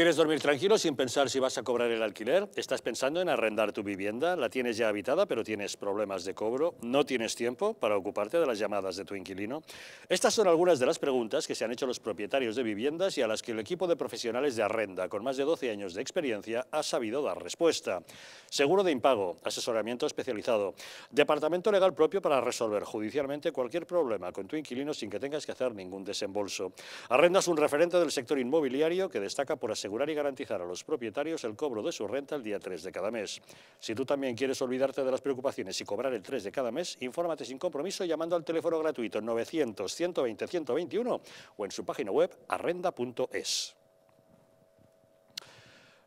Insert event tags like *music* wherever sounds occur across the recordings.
¿Quieres dormir tranquilo sin pensar si vas a cobrar el alquiler? ¿Estás pensando en arrendar tu vivienda? ¿La tienes ya habitada pero tienes problemas de cobro? ¿No tienes tiempo para ocuparte de las llamadas de tu inquilino? Estas son algunas de las preguntas que se han hecho los propietarios de viviendas y a las que el equipo de profesionales de arrenda con más de 12 años de experiencia ha sabido dar respuesta. Seguro de impago, asesoramiento especializado, departamento legal propio para resolver judicialmente cualquier problema con tu inquilino sin que tengas que hacer ningún desembolso. Arrenda es un referente del sector inmobiliario que destaca por asegurar y garantizar a los propietarios el cobro de su renta el día 3 de cada mes. Si tú también quieres olvidarte de las preocupaciones y cobrar el 3 de cada mes, infórmate sin compromiso llamando al teléfono gratuito 900-120-121 o en su página web arrenda.es.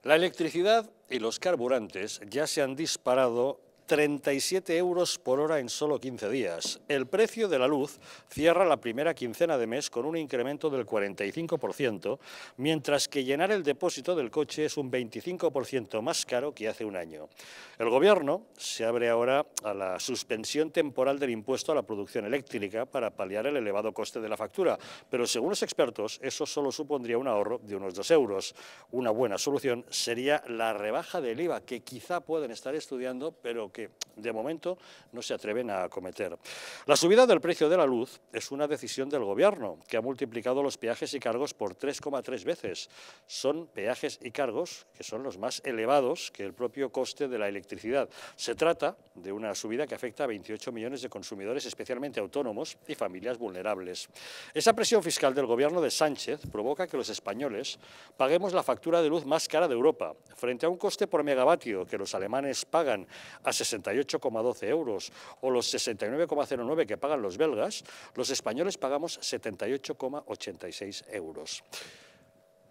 La electricidad y los carburantes ya se han disparado 37 euros por hora en solo 15 días. El precio de la luz cierra la primera quincena de mes con un incremento del 45%, mientras que llenar el depósito del coche es un 25% más caro que hace un año. El Gobierno se abre ahora a la suspensión temporal del impuesto a la producción eléctrica para paliar el elevado coste de la factura, pero según los expertos eso solo supondría un ahorro de unos 2 euros. Una buena solución sería la rebaja del IVA, que quizá pueden estar estudiando, pero que de momento no se atreven a acometer. La subida del precio de la luz es una decisión del Gobierno, que ha multiplicado los peajes y cargos por 3,3 veces. Son peajes y cargos que son los más elevados que el propio coste de la electricidad. Se trata de una subida que afecta a 28 millones de consumidores, especialmente autónomos y familias vulnerables. Esa presión fiscal del Gobierno de Sánchez provoca que los españoles paguemos la factura de luz más cara de Europa, frente a un coste por megavatio que los alemanes pagan a 68,12 euros o los 69,09 que pagan los belgas, los españoles pagamos 78,86 euros.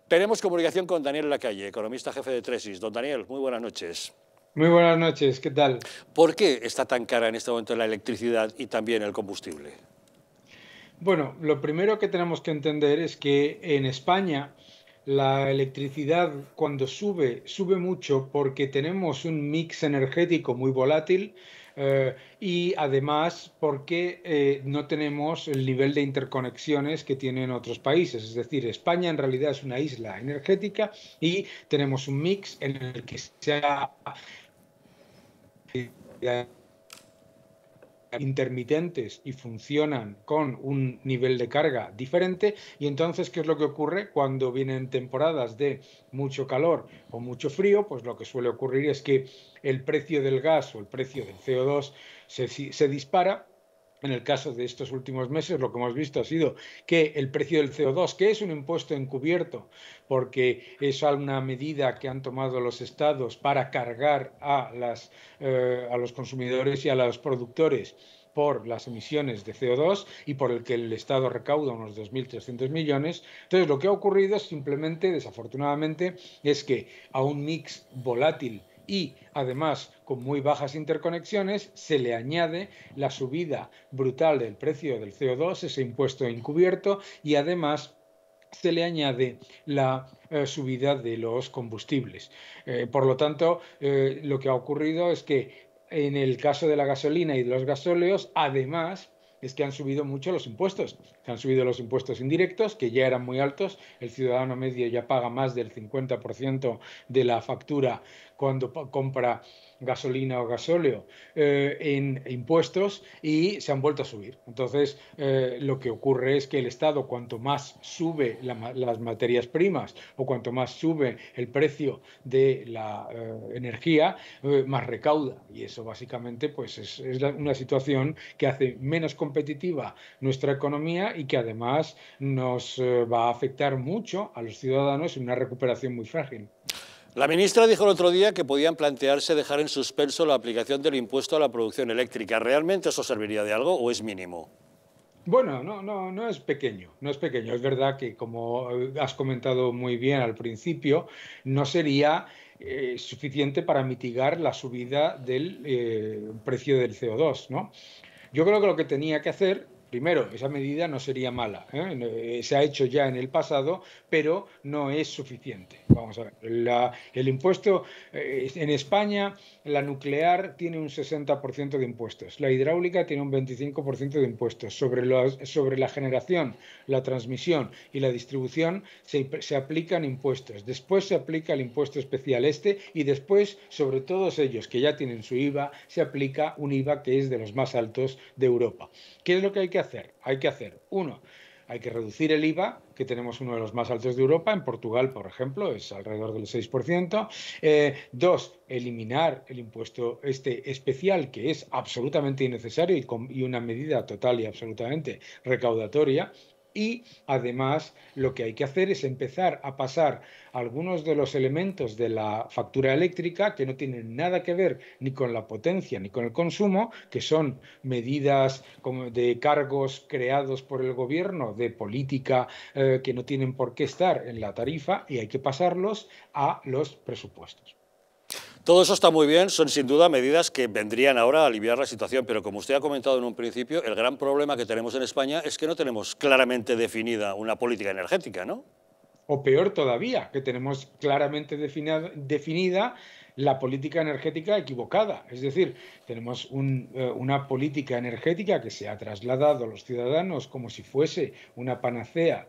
Tenemos comunicación con Daniel Lacalle, economista jefe de Tresis. Don Daniel, muy buenas noches. Muy buenas noches, ¿qué tal? ¿Por qué está tan cara en este momento la electricidad y también el combustible? Bueno, lo primero que tenemos que entender es que en España la electricidad cuando sube, sube mucho porque tenemos un mix energético muy volátil eh, y además porque eh, no tenemos el nivel de interconexiones que tienen otros países. Es decir, España en realidad es una isla energética y tenemos un mix en el que se ha intermitentes y funcionan con un nivel de carga diferente. Y entonces, ¿qué es lo que ocurre cuando vienen temporadas de mucho calor o mucho frío? Pues lo que suele ocurrir es que el precio del gas o el precio del CO2 se, dispara en el caso de estos últimos meses, lo que hemos visto ha sido que el precio del CO2, que es un impuesto encubierto, porque es una medida que han tomado los estados para cargar a, eh, a los consumidores y a los productores por las emisiones de CO2 y por el que el Estado recauda unos 2.300 millones. Entonces, lo que ha ocurrido simplemente, desafortunadamente, es que a un mix volátil y además con muy bajas interconexiones se le añade la subida brutal del precio del CO2, ese impuesto encubierto y además se le añade la eh, subida de los combustibles. Eh, por lo tanto, eh, lo que ha ocurrido es que en el caso de la gasolina y de los gasóleos, además, es que han subido mucho los impuestos. Se han subido los impuestos indirectos, que ya eran muy altos. El ciudadano medio ya paga más del 50% de la factura cuando compra gasolina o gasóleo eh, en impuestos y se han vuelto a subir. Entonces, eh, lo que ocurre es que el Estado, cuanto más sube las materias primas o cuanto más sube el precio de la eh, energía, más recauda. Y eso básicamente pues, es, una situación que hace menos competitiva nuestra economía y que además nos va a afectar mucho a los ciudadanos en una recuperación muy frágil. La ministra dijo el otro día que podían plantearse dejar en suspenso la aplicación del impuesto a la producción eléctrica. ¿Realmente eso serviría de algo o es mínimo? Bueno, no, no, no es pequeño, no es pequeño. Es verdad que, como has comentado muy bien al principio, no sería eh, suficiente para mitigar la subida del eh, precio del CO2, ¿no? Yo creo que lo que tenía que hacer Primero, esa medida no sería mala, ¿eh? Eh, se ha hecho ya en el pasado, pero no es suficiente. Vamos a ver, el impuesto eh, en España, la nuclear tiene un 60% de impuestos, la hidráulica tiene un 25% de impuestos. Sobre, sobre la generación, la transmisión y la distribución se, se aplican impuestos. Después se aplica el impuesto especial este y después, sobre todos ellos que ya tienen su IVA, se aplica un IVA que es de los más altos de Europa. ¿Qué es lo que hay que hacer? Hay que hacer, uno, hay que reducir el IVA, que tenemos uno de los más altos de Europa, en Portugal, por ejemplo, es alrededor del 6%. Eh, dos, eliminar el impuesto este especial, que es absolutamente innecesario y una medida total y absolutamente recaudatoria. Y además lo que hay que hacer es empezar a pasar algunos de los elementos de la factura eléctrica que no tienen nada que ver ni con la potencia ni con el consumo, que son medidas de cargos creados por el gobierno de política eh, que no tienen por qué estar en la tarifa y hay que pasarlos a los presupuestos. Todo eso está muy bien, son sin duda medidas que vendrían ahora a aliviar la situación, pero como usted ha comentado en un principio, el gran problema que tenemos en España es que no tenemos claramente definida una política energética, ¿no? O peor todavía, que tenemos claramente definida, la política energética equivocada. Es decir, tenemos eh, una política energética que se ha trasladado a los ciudadanos como si fuese una panacea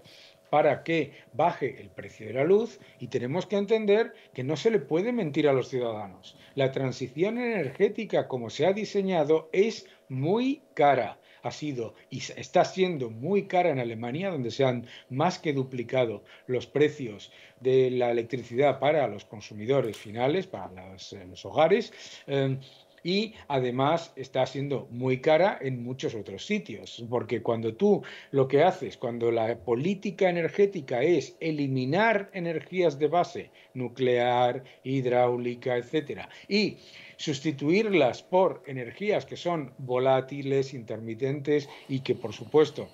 para que baje el precio de la luz y tenemos que entender que no se le puede mentir a los ciudadanos. La transición energética como se ha diseñado es muy cara ha sido y está siendo muy cara en Alemania, donde se han más que duplicado los precios de la electricidad para los consumidores finales, para eh, los hogares. Em, y además está siendo muy cara en muchos otros sitios, porque cuando tú lo que haces, cuando la política energética es eliminar energías de base, nuclear, hidráulica, etcétera, y sustituirlas por energías que son volátiles, intermitentes y que por supuesto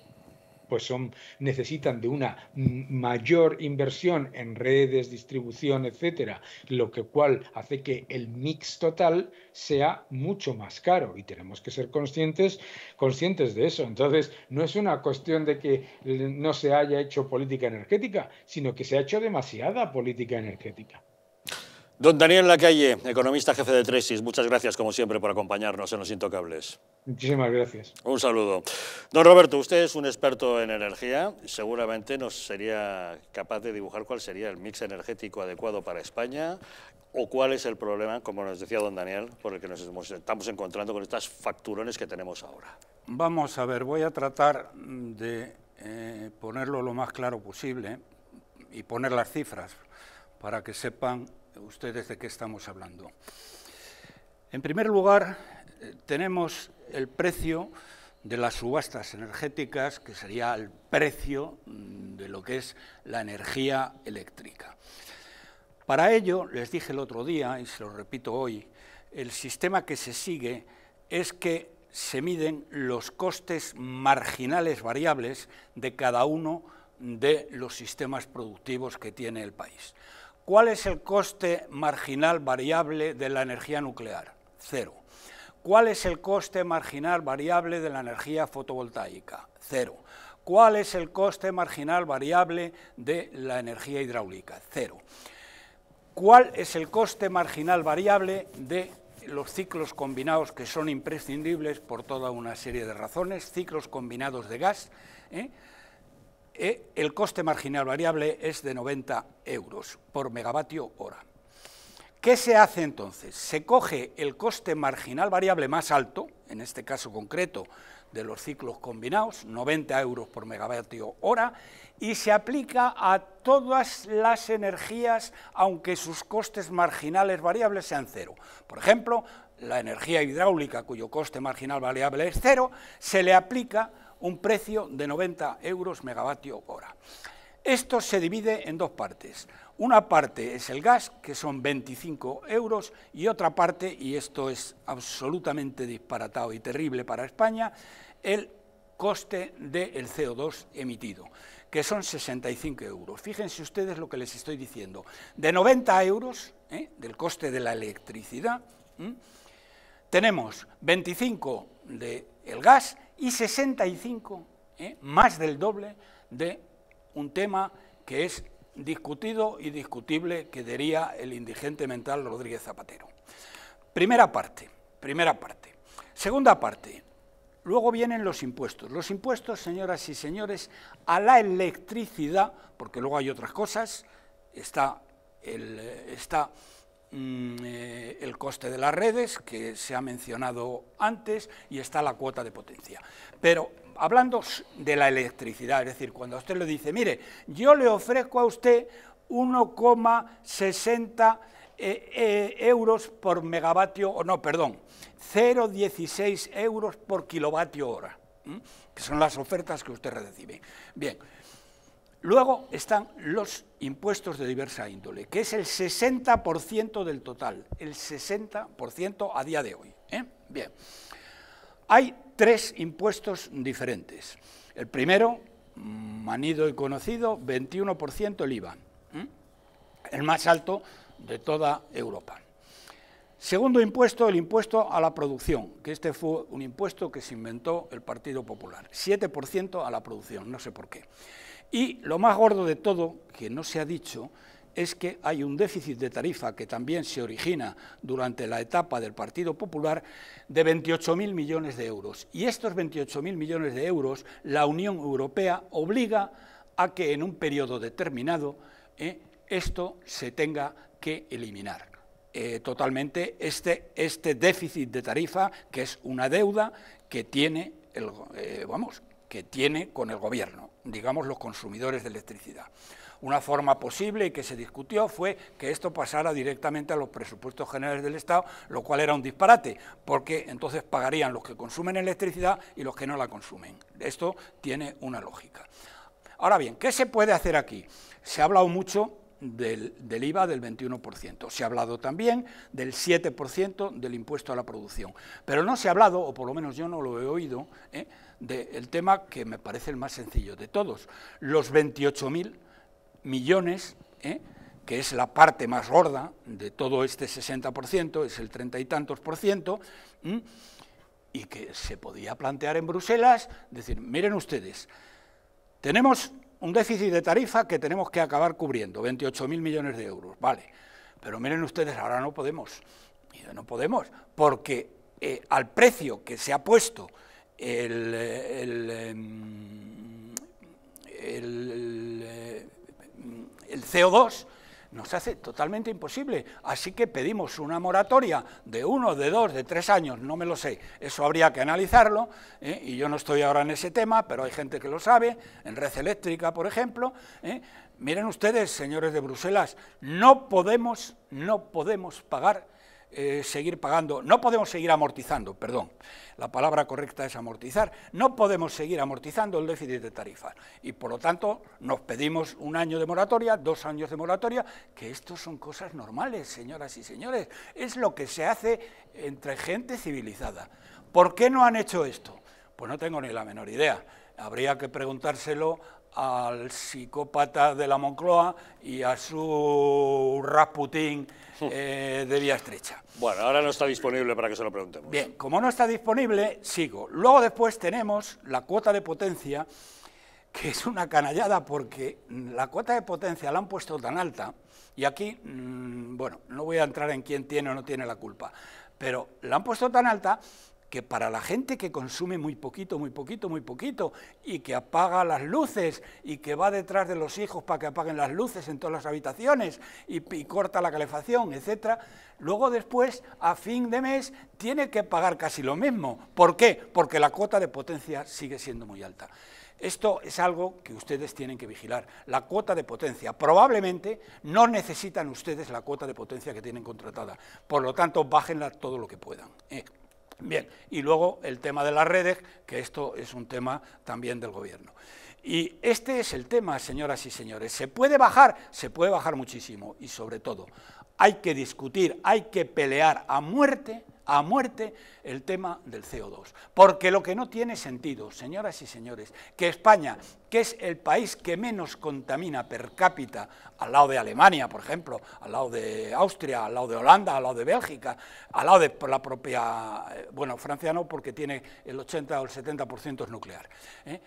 pues son, necesitan de una mayor inversión en redes, distribución, etcétera, lo que cual hace que el mix total sea mucho más caro y tenemos que ser conscientes, conscientes de eso. Entonces, no es una cuestión de que no se haya hecho política energética, sino que se ha hecho demasiada política energética. Don Daniel Lacalle, economista jefe de Tresis, muchas gracias como siempre por acompañarnos en Los Intocables. Muchísimas gracias. Un saludo. Don Roberto, usted es un experto en energía, seguramente nos sería capaz de dibujar cuál sería el mix energético adecuado para España o cuál es el problema, como nos decía don Daniel, por el que nos estamos encontrando con estas facturones que tenemos ahora. Vamos a ver, voy a tratar de eh, ponerlo lo más claro posible y poner las cifras para que sepan ustedes de qué estamos hablando. En primer lugar, eh, tenemos el precio de las subastas energéticas, que sería el precio mm, de lo que es la energía eléctrica. Para ello, les dije el otro día, y se lo repito hoy, el sistema que se sigue es que se miden los costes marginales variables de cada uno de los sistemas productivos que tiene el país. ¿Cuál es el coste marginal variable de la energía nuclear? Cero. ¿Cuál es el coste marginal variable de la energía fotovoltaica? Cero. ¿Cuál es el coste marginal variable de la energía hidráulica? Cero. ¿Cuál es el coste marginal variable de los ciclos combinados que son imprescindibles por toda una serie de razones? Ciclos combinados de gas, ¿eh? Eh, el coste marginal variable es de 90 euros por megavatio hora. ¿Qué se hace entonces? Se coge el coste marginal variable más alto, en este caso concreto de los ciclos combinados, 90 euros por megavatio hora, y se aplica a todas las energías, aunque sus costes marginales variables sean cero. Por ejemplo, la energía hidráulica, cuyo coste marginal variable es cero, se le aplica un precio de 90 euros megavatio hora. Esto se divide en dos partes. Una parte es el gas, que son 25 euros, y otra parte, y esto es absolutamente disparatado y terrible para España, el coste del CO2 emitido, que son 65 euros. Fíjense ustedes lo que les estoy diciendo. De 90 euros, ¿eh? del coste de la electricidad, tenemos 25 del gas y 65, ¿eh? más del doble de un tema que es discutido y discutible, que diría el indigente mental Rodríguez Zapatero. Primera parte, primera parte. Segunda parte, Luego vienen los impuestos. Los impuestos, señoras y señores, a la electricidad, porque luego hay otras cosas, está, el, eh, está Mm, eh, el coste de las redes, que se ha mencionado antes, y está la cuota de potencia. Pero hablando de la electricidad, es decir, cuando a usted le dice, mire, yo le ofrezco a usted 1,60 eh, eh, euros por megavatio, o no, perdón, 0,16 euros por kilovatio hora, que son las ofertas que usted recibe. Bien, Luego están los impuestos de diversa índole, que es el 60% del total, el 60% a día de hoy. ¿eh? Bien, hay tres impuestos diferentes. El primero, manido y conocido, 21% el IVA, el más alto de toda Europa. Segundo impuesto, el impuesto a la producción, que este fue un impuesto que se inventó el Partido Popular, 7% a la producción, no sé por qué. Y lo más gordo de todo, que no se ha dicho, es que hay un déficit de tarifa que también se origina durante la etapa del Partido Popular de 28.000 millones de euros. Y estos 28.000 millones de euros la Unión Europea obliga a que en un periodo determinado eh, esto se tenga que eliminar. Eh, totalmente este, este déficit de tarifa, que es una deuda que tiene el, eh, vamos, que tiene con el gobierno, digamos los consumidores de electricidad. Una forma posible y que se discutió fue que esto pasara directamente a los presupuestos generales del Estado, lo cual era un disparate, porque entonces pagarían los que consumen electricidad y los que no la consumen. Esto tiene una lógica. Ahora bien, ¿qué se puede hacer aquí? Se ha hablado mucho del, IVA del 21%. Se ha hablado también del 7% del impuesto a la producción. Pero no se ha hablado, o por lo menos yo no lo he oído, ¿eh? del tema que me parece el más sencillo de todos, los 28.000 millones, ¿eh? que es la parte más gorda de todo este 60%, es el treinta y tantos por ciento, y que se podía plantear en Bruselas, decir, miren ustedes, tenemos un déficit de tarifa que tenemos que acabar cubriendo, 28.000 millones de euros, vale. Pero miren ustedes, ahora no podemos, no podemos, porque eh, al precio que se ha puesto el, el em, eh, CO2, nos hace totalmente imposible. Así que pedimos una moratoria de uno, de dos, de tres años, no me lo sé. Eso habría que analizarlo, ¿eh? y yo no estoy ahora en ese tema, pero hay gente que lo sabe, en red eléctrica, por ejemplo. ¿eh? Miren ustedes, señores de Bruselas, no podemos, no podemos pagar eh, seguir pagando, no podemos seguir amortizando, perdón, la palabra correcta es amortizar, no podemos seguir amortizando el déficit de tarifa y por lo tanto nos pedimos un año de moratoria, dos años de moratoria, que esto son cosas normales, señoras y señores, es lo que se hace entre gente civilizada. ¿Por qué no han hecho esto? Pues no tengo ni la menor idea, habría que preguntárselo al psicópata de la Moncloa y a su Rasputín hmm. eh, de vía estrecha. Bueno, ahora no está disponible para que se lo preguntemos. Bien, como no está disponible, sigo. Luego después tenemos la cuota de potencia, que es una canallada porque la cuota de potencia la han puesto tan alta, y aquí, mm, bueno, no voy a entrar en quién tiene o no tiene la culpa, pero la han puesto tan alta que para la gente que consume muy poquito, muy poquito, muy poquito, y que apaga las luces, y que va detrás de los hijos para que apaguen las luces en todas las habitaciones, y, corta la calefacción, etc., luego después, a fin de mes, tiene que pagar casi lo mismo. ¿Por qué? Porque la cuota de potencia sigue siendo muy alta. Esto es algo que ustedes tienen que vigilar, la cuota de potencia. Probablemente no necesitan ustedes la cuota de potencia que tienen contratada, por lo tanto, bájenla todo lo que puedan. Eh, Bien, y luego el tema de las redes, que esto es un tema también del gobierno. Y este es el tema, señoras y señores. ¿Se puede bajar? Se puede bajar muchísimo y sobre todo hay que discutir, hay que pelear a muerte a muerte el tema del CO2. Porque lo que no tiene sentido, señoras y señores, que España, que es el país que menos contamina per cápita, al lado de Alemania, por ejemplo, al lado de Austria, al lado de Holanda, al lado de Bélgica, al lado de la propia, eh, bueno, Francia no, porque tiene el 80 o el 70% es nuclear. ¿eh?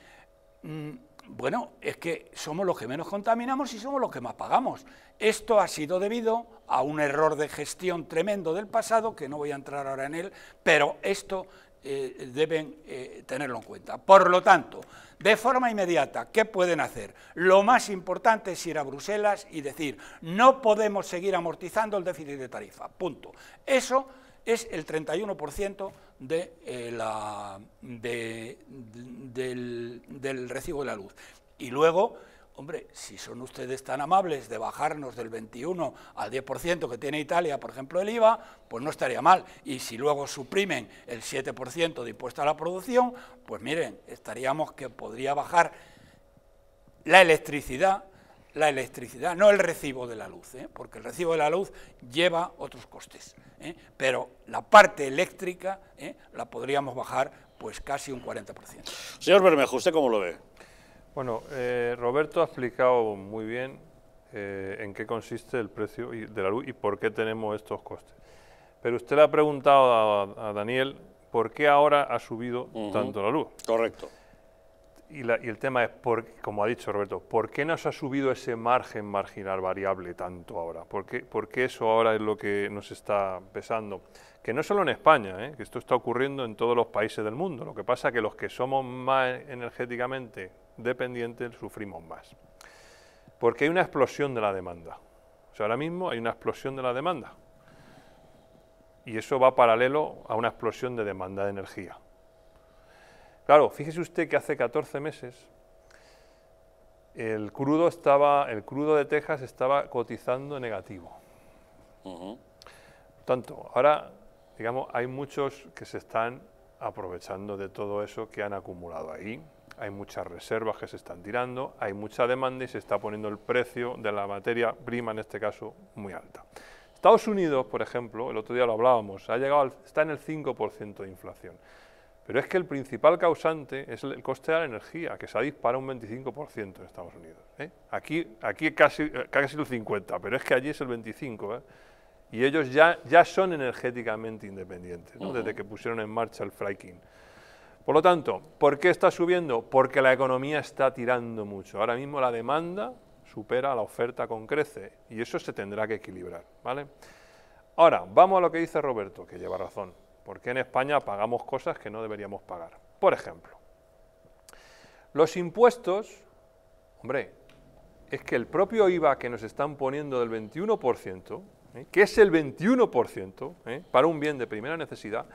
Mm, bueno, es que somos los que menos contaminamos y somos los que más pagamos. Esto ha sido debido a un error de gestión tremendo del pasado, que no voy a entrar ahora en él, pero esto eh, deben eh, tenerlo en cuenta. Por lo tanto, de forma inmediata, ¿qué pueden hacer? Lo más importante es ir a Bruselas y decir, no podemos seguir amortizando el déficit de tarifa, punto. Eso es el 31% de, eh, la, del, recibo de la luz. Y luego, hombre, si son ustedes tan amables de bajarnos del 21 al 10% que tiene Italia, por ejemplo, el IVA, pues no estaría mal. Y si luego suprimen el 7% de impuesto a la producción, pues miren, estaríamos que podría bajar la electricidad, la electricidad, no el recibo de la luz, ¿eh? porque el recibo de la luz lleva otros costes. ¿eh? pero la parte eléctrica ¿eh? la podríamos bajar pues casi un 40%. Señor Bermejo, ¿usted cómo lo ve? Bueno, eh, Roberto ha explicado muy bien en qué consiste el precio de la luz y por qué tenemos estos costes. Pero usted le ha preguntado a, Daniel por qué ahora ha subido tanto la luz. Correcto y, el tema es, como ha dicho Roberto, ¿por qué nos ha subido ese margen marginal variable tanto ahora? ¿Por qué, eso ahora es lo que nos está pesando? Que no solo en España, ¿eh? que esto está ocurriendo en todos los países del mundo. Lo que pasa es que los que somos más energéticamente dependientes sufrimos más. Porque hay una explosión de la demanda. O sea, ahora mismo hay una explosión de la demanda. Y eso va paralelo a una explosión de demanda de energía. Claro, fíjese usted que hace 14 meses el crudo, estaba, el crudo de Texas estaba cotizando negativo. Por Tanto, ahora, digamos, hay muchos que se están aprovechando de todo eso que han acumulado ahí. Hay muchas reservas que se están tirando, hay mucha demanda y se está poniendo el precio de la materia prima, en este caso, muy alta. Estados Unidos, por ejemplo, el otro día lo hablábamos, ha llegado está en el 5% de inflación. Pero es que el principal causante es el coste de la energía, que se ha disparado un 25% en Estados Unidos. ¿eh? Aquí, aquí casi, casi el 50%, pero es que allí es el 25%. ¿eh? Y ellos ya, ya son energéticamente independientes, desde que pusieron en marcha el fracking. Por lo tanto, ¿por qué está subiendo? Porque la economía está tirando mucho. Ahora mismo la demanda supera la oferta con crece y eso se tendrá que equilibrar. ¿vale? Ahora, vamos a lo que dice Roberto, que lleva razón. Porque en España pagamos cosas que no deberíamos pagar? Por ejemplo, los impuestos, hombre, es que el propio IVA que nos están poniendo del 21%, ¿eh? que es el 21% ¿eh? para un bien de primera necesidad,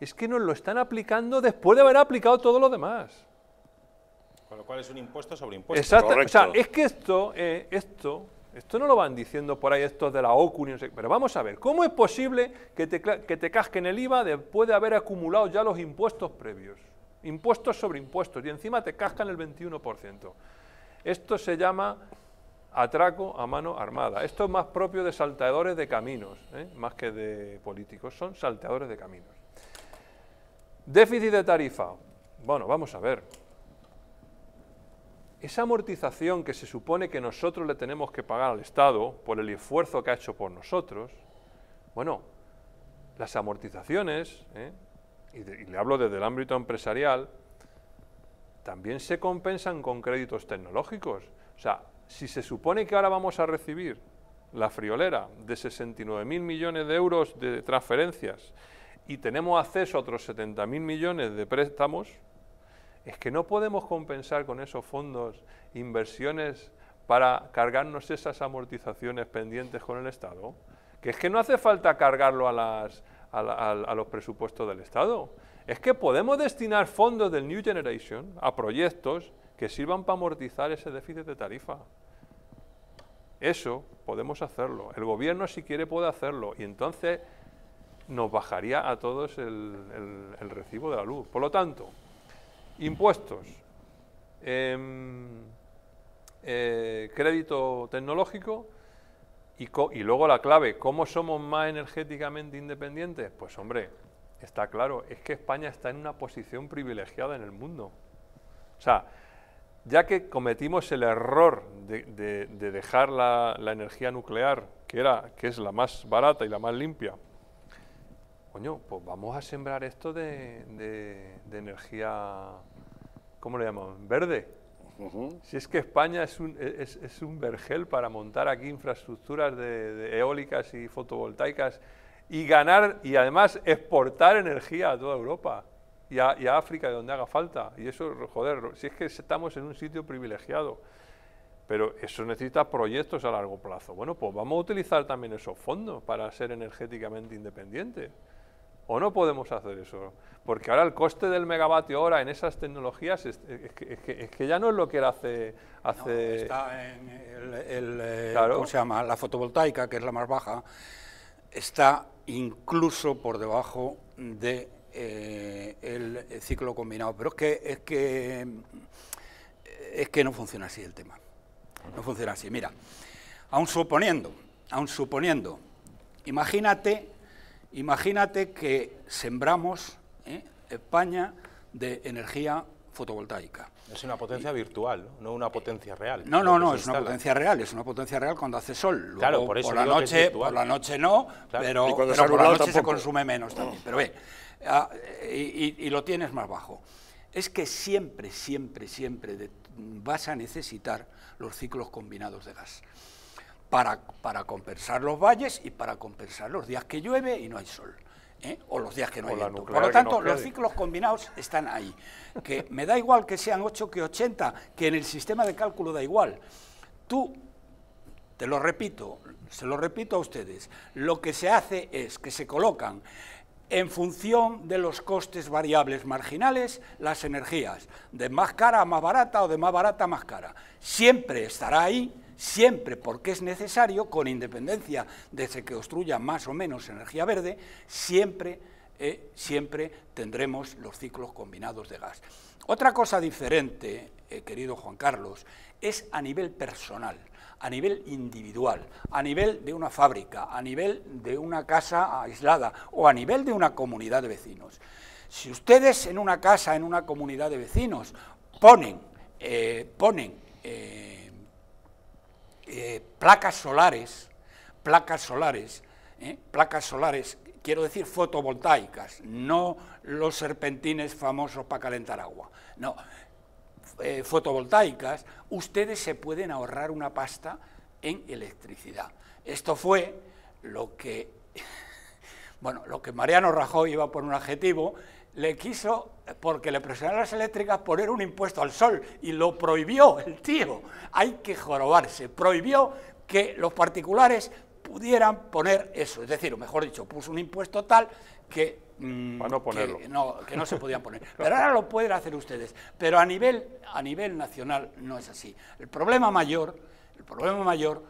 es que nos lo están aplicando después de haber aplicado todo lo demás. Con lo cual es un impuesto sobre impuestos. Exacto. O sea, es que esto, eh, esto esto no lo van diciendo por ahí estos de la OCU, pero vamos a ver, ¿cómo es posible que te, casquen el IVA después de haber acumulado ya los impuestos previos? Impuestos sobre impuestos, y encima te cascan el 21%. Esto se llama atraco a mano armada. Esto es más propio de salteadores de caminos, ¿eh? más que de políticos, son salteadores de caminos. Déficit de tarifa. Bueno, vamos a ver esa amortización que se supone que nosotros le tenemos que pagar al Estado por el esfuerzo que ha hecho por nosotros, bueno, las amortizaciones, ¿eh? y, y le hablo desde el ámbito empresarial, también se compensan con créditos tecnológicos. O sea, si se supone que ahora vamos a recibir la friolera de 69.000 millones de euros de transferencias y tenemos acceso a otros 70.000 millones de préstamos, es que no podemos compensar con esos fondos inversiones para cargarnos esas amortizaciones pendientes con el Estado, que es que no hace falta cargarlo a, los presupuestos del Estado, es que podemos destinar fondos del New Generation a proyectos que sirvan para amortizar ese déficit de tarifa. Eso podemos hacerlo, el gobierno si quiere puede hacerlo y entonces nos bajaría a todos el recibo de la luz. Por lo tanto, Impuestos. Em, eh, crédito tecnológico y, luego la clave, ¿cómo somos más energéticamente independientes? Pues hombre, está claro, es que España está en una posición privilegiada en el mundo. O sea, ya que cometimos el error de, dejar la, la energía nuclear, que, era, que es la más barata y la más limpia, coño, pues vamos a sembrar esto de, energía, ¿cómo le llamamos? Verde. Si es que España es un, es, vergel para montar aquí infraestructuras de, eólicas y fotovoltaicas y ganar y además exportar energía a toda Europa y a, y a África de donde haga falta. Y eso, joder, si es que estamos en un sitio privilegiado pero eso necesita proyectos a largo plazo. Bueno, pues vamos a utilizar también esos fondos para ser energéticamente independientes o no podemos hacer eso. Porque ahora el coste del megavatio hora en esas tecnologías es, que, ya no es lo que era hace... está en el, eh, se llama? La fotovoltaica, que es la más baja, está incluso por debajo de eh, el ciclo combinado. Pero es que, es que es que no funciona así el tema. No funciona así. Mira, aun suponiendo, aun suponiendo, imagínate Imagínate que sembramos ¿eh? España de energía fotovoltaica. Es una potencia virtual, ¿no? una potencia real. No, no, no, es una potencia real, es una potencia real cuando hace sol. claro, por eso por la noche, por la noche no, pero, por la noche se consume menos también. Pero ve, ah, y, lo tienes más bajo. Es que siempre, siempre, siempre vas a necesitar los ciclos combinados de gas para, compensar los valles y para compensar los días que llueve y no hay sol. ¿eh? o los días que no hay viento. Por lo tanto, los ciclos combinados están ahí. Que me da igual que sean 8 que 80, que en el sistema de cálculo da igual. Tú, te lo repito, se lo repito a ustedes, lo que se hace es que se colocan en función de los costes variables marginales, las energías, de más cara a más barata o de más barata a más cara. Siempre estará ahí siempre porque es necesario, con independencia de que construya más o menos energía verde, siempre, eh, siempre tendremos los ciclos combinados de gas. Otra cosa diferente, eh, querido Juan Carlos, es a nivel personal a nivel individual, a nivel de una fábrica, a nivel de una casa aislada o a nivel de una comunidad de vecinos. Si ustedes en una casa, en una comunidad de vecinos, ponen, eh, ponen eh, placas solares, placas solares, eh, placas solares, quiero decir fotovoltaicas, no los serpentines famosos para calentar agua, no, eh, fotovoltaicas, ustedes se pueden ahorrar una pasta en electricidad. Esto fue lo que, *laughs* bueno, lo que Mariano Rajoy iba por un adjetivo le quiso, porque le presionaron las eléctricas, poner un impuesto al sol y lo prohibió el tío. Hay que jorobarse. Prohibió que los particulares pudieran poner eso. Es decir, o mejor dicho, puso un impuesto tal que... Mm, no ponerlo. Que no, se podían poner. *laughs* Pero ahora lo pueden hacer ustedes. Pero a nivel, a nivel nacional no es así. El problema mayor, el problema mayor,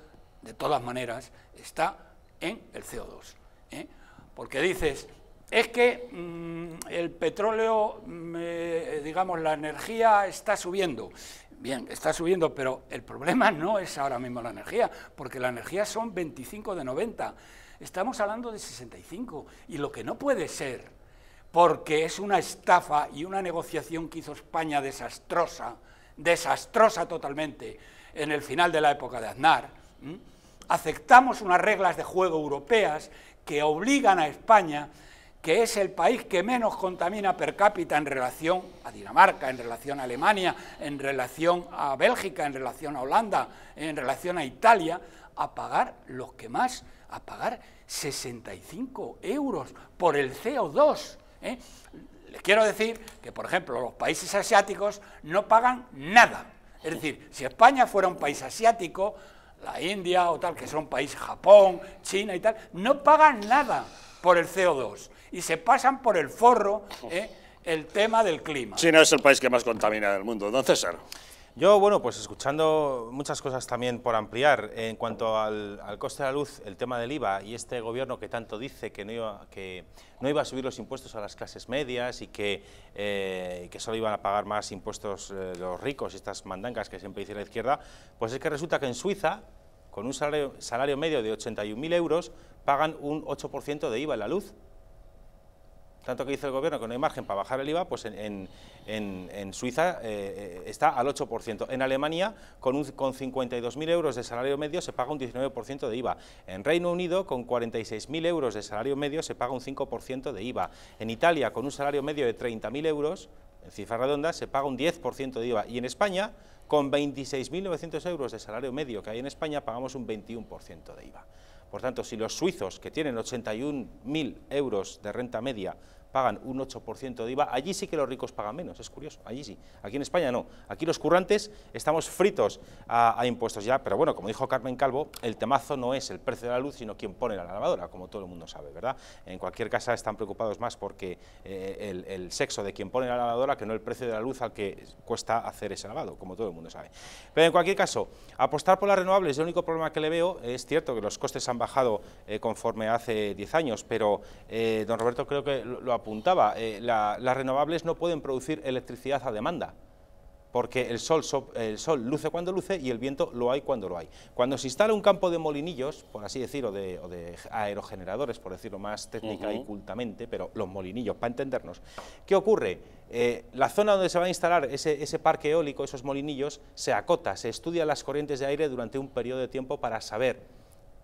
de todas maneras, está en el CO2. ¿eh? Porque dices, es que mm, el petróleo, mm, eh, digamos, la energía está subiendo. Bien, está subiendo, pero el problema *laughs* no es ahora mismo la energía, porque la energía son 25 de 90. Estamos hablando de 65, y lo que no puede ser, porque es una estafa y una negociación que hizo España desastrosa, desastrosa totalmente, en el final de la época de Aznar, aceptamos unas reglas de juego europeas que obligan a España que es el país que menos contamina per cápita en relación a Dinamarca, en relación a Alemania, en relación a Bélgica, en relación a Holanda, en relación a Italia, a pagar los que más, a pagar 65 euros por el CO2. ¿eh? Les quiero decir que, por ejemplo, los países asiáticos no pagan nada. Es decir, si España fuera un país asiático, la India o tal, que son países, Japón, China y tal, no pagan nada por el CO2 y se pasan por el forro eh, el tema del clima. no es el país que más contamina del mundo, don César. Yo, bueno, pues escuchando muchas cosas también por ampliar. En cuanto al, coste de la luz, el tema del IVA y este gobierno que tanto dice que no iba, que no iba a subir los impuestos a las clases medias y que, eh, que solo iban a pagar más impuestos eh, los ricos estas mandancas que siempre dice la izquierda, pues es que resulta que en Suiza, con un salario, salario medio de 81.000 euros, pagan un 8% de IVA en la luz tanto que dice el gobierno que no hay margen para bajar el IVA, pues en, Suiza eh, eh, está al 8%. En Alemania, con, con 52.000 euros de salario medio se paga un 19% de IVA. En Reino Unido, con 46.000 euros de salario medio se paga un 5% de IVA. En Italia, con un salario medio de 30.000 euros, en cifra redonda, se paga un 10% de IVA. Y en España, con 26.900 euros de salario medio que hay en España, pagamos un 21% de IVA. Por tanto, si los suizos, que tienen 81.000 euros de renta media, pagan un 8% de IVA, allí sí que los ricos pagan menos, es curioso, allí sí. Aquí en España no, aquí los currantes estamos fritos a, impuestos ya, pero bueno, como dijo Carmen Calvo, el temazo no es el precio de la luz, sino quien pone la lavadora, como todo el mundo sabe, ¿verdad? En cualquier casa están preocupados más porque eh, el, sexo de quien pone la lavadora que no el precio de la luz al que cuesta hacer ese lavado, como todo el mundo sabe. Pero en cualquier caso, apostar por las renovables, el único problema que le veo, es cierto que los costes han bajado eh, conforme hace 10 años, pero eh, don Roberto creo que lo, lo apuntaba, eh, las renovables no pueden producir electricidad a demanda, porque el sol, el sol luce cuando luce y el viento lo hay cuando lo hay. Cuando se instala un campo de molinillos, por así decirlo, de, o de aerogeneradores, por decirlo más técnica y cultamente, pero los molinillos, para entendernos, ¿qué ocurre? Eh, la zona donde se va a instalar ese, ese, parque eólico, esos molinillos, se acota, se estudia las corrientes de aire durante un periodo de tiempo para saber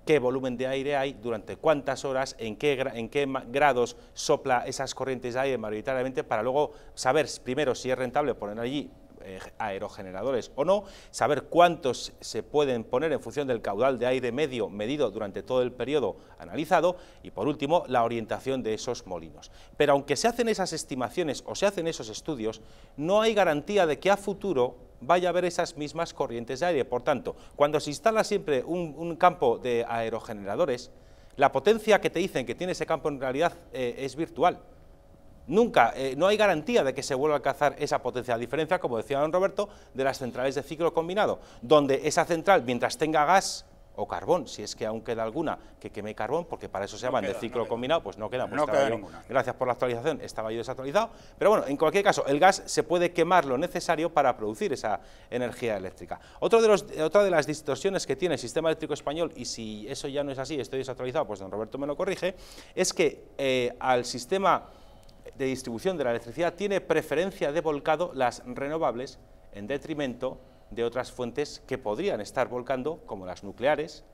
qué volumen de aire hay, durante cuántas horas, en qué, en qué grados sopla esas corrientes de aire mayoritariamente, para luego saber primero si es rentable poner allí eh, aerogeneradores o no, saber cuántos se pueden poner en función del caudal de aire medio medido durante todo el periodo analizado y por último la orientación de esos molinos. Pero aunque se hacen esas estimaciones o se hacen esos estudios, no hay garantía de que a futuro vaya a haber esas mismas corrientes de aire. Por tanto, cuando se instala siempre un, campo de aerogeneradores, la potencia que te dicen que tiene ese campo en realidad eh, es virtual. Nunca, eh, no hay garantía de que se vuelva a alcanzar esa potencia, a diferencia, como decía don Roberto, de las centrales de ciclo combinado, donde esa central, mientras tenga gas, o carbón, si es que aún queda alguna que queme carbón, porque para eso se llaman de ciclo combinado, pues no queda. Gracias por la actualización, estaba yo desactualizado. Pero bueno, en cualquier caso, el gas se puede quemar lo necesario para producir esa energía eléctrica. Otro de los, otra de las distorsiones que tiene el sistema eléctrico español, y si eso ya no es así, estoy desactualizado, pues don Roberto me lo corrige, es que eh, al sistema de distribución de la electricidad tiene preferencia de volcado las renovables en detrimento de otras fuentes que podrían estar volcando, como las nucleares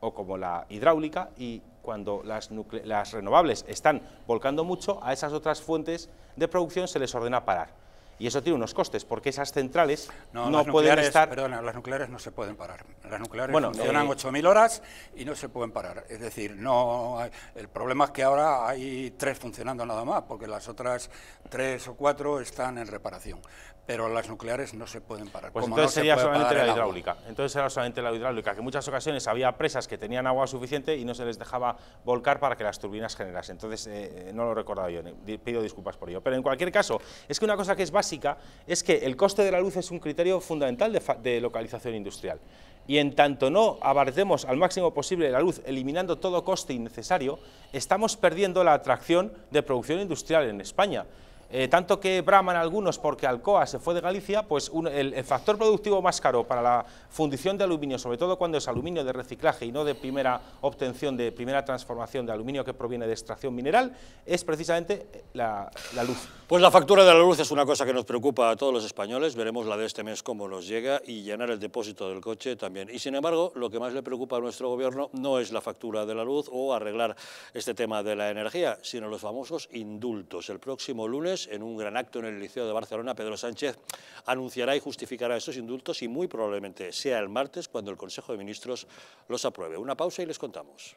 o como la hidráulica, y cuando las, las renovables están volcando mucho, a esas otras fuentes de producción se les ordena parar. Y eso tiene unos costes, porque esas centrales no, pueden estar... Perdona, las nucleares no se pueden parar. Las nucleares funcionan 8.000 eh, horas y no se pueden parar. Es decir, no el problema es que ahora hay tres funcionando nada más, porque las otras tres o cuatro están en reparación pero las nucleares no se pueden parar. Pues entonces sería solamente la hidráulica. Entonces era solamente la hidráulica, que en muchas ocasiones había presas que tenían agua suficiente y no se les dejaba volcar para que las turbinas generasen. Entonces eh, eh, no lo recordaba yo, pido disculpas por ello. Pero en cualquier caso, es que una cosa que es básica es que el coste de la luz es un criterio fundamental de, localización industrial. Y en tanto no abarcemos al máximo posible la luz, eliminando todo coste innecesario, estamos perdiendo la atracción de producción industrial en España. Eh, tanto que braman algunos porque Alcoa se fue de Galicia, pues el, factor productivo más caro para la fundición de aluminio, sobre todo cuando es aluminio de reciclaje y no de primera obtención, de primera transformación de aluminio que proviene de extracción mineral, es precisamente la, la luz. Pues la factura de la luz es una cosa que nos preocupa a todos los españoles, veremos la de este mes cómo nos llega y llenar el depósito del coche también. Y sin embargo, lo que más le preocupa a nuestro gobierno no es la factura de la luz o arreglar este tema de la energía, sino los famosos indultos. El próximo lunes en un gran acto en el Liceo de Barcelona, Pedro Sánchez anunciará y justificará estos indultos y muy probablemente sea el martes cuando el Consejo de Ministros los apruebe. Una pausa y les contamos.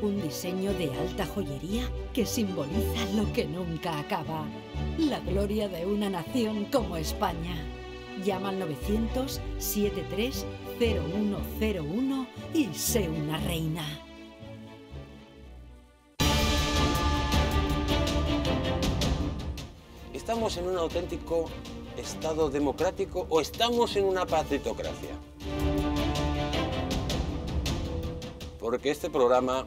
Un diseño de alta joyería que simboliza lo que nunca acaba. La gloria de una nación como España. Llama al 900-730101 y sé una reina. ¿Estamos en un auténtico Estado democrático o estamos en una patritocracia? porque este programa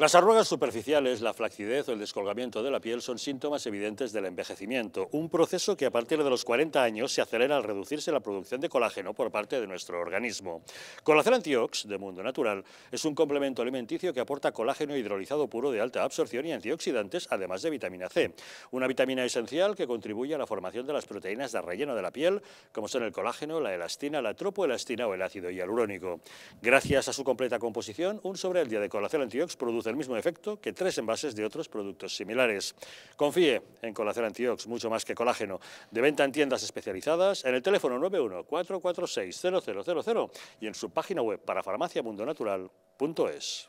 Las arrugas superficiales, la flacidez o el descolgamiento de la piel son síntomas evidentes del envejecimiento, un proceso que a partir de los 40 años se acelera al reducirse la producción de colágeno por parte de nuestro organismo. Colacel Antiox, de Mundo Natural, es un complemento alimenticio que aporta colágeno hidrolizado puro de alta absorción y antioxidantes, además de vitamina C, una vitamina esencial que contribuye a la formación de las proteínas de relleno de la piel, como son el colágeno, la elastina, la tropoelastina o el ácido hialurónico. Gracias a su completa composición, un sobre al día de Colacel Antiox produce el mismo efecto que tres envases de otros productos similares. Confíe en colágeno Antiox, mucho más que colágeno. De venta en tiendas especializadas, en el teléfono 914460000 y en su página web para farmaciamundonatural.es.